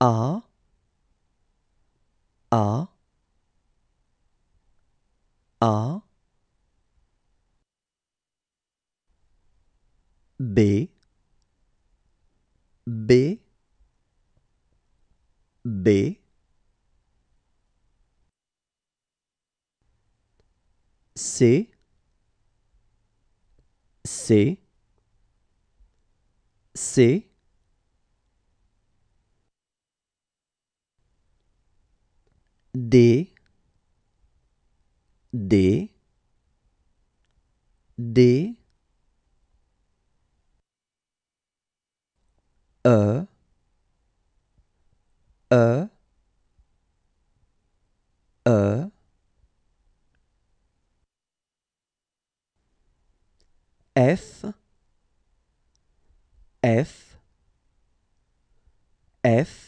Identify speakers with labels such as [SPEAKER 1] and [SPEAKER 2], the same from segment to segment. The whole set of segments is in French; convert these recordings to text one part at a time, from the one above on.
[SPEAKER 1] A A
[SPEAKER 2] A B B B C C C D D D E
[SPEAKER 1] E E F F
[SPEAKER 2] F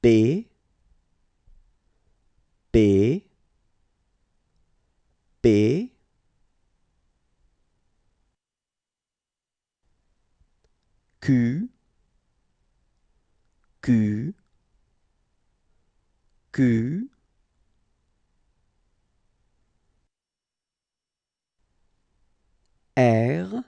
[SPEAKER 2] P P P Q Q Q
[SPEAKER 1] R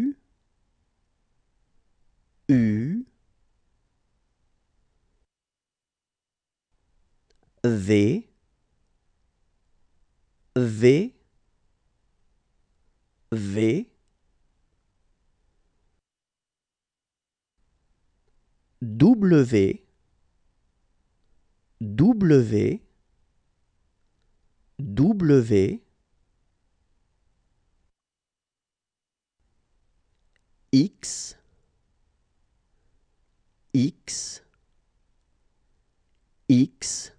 [SPEAKER 2] V V V W W W X X X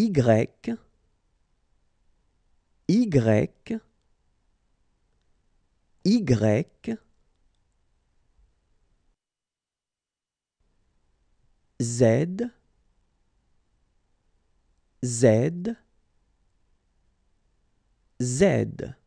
[SPEAKER 2] Y, Y, Y,
[SPEAKER 1] Z, Z, Z.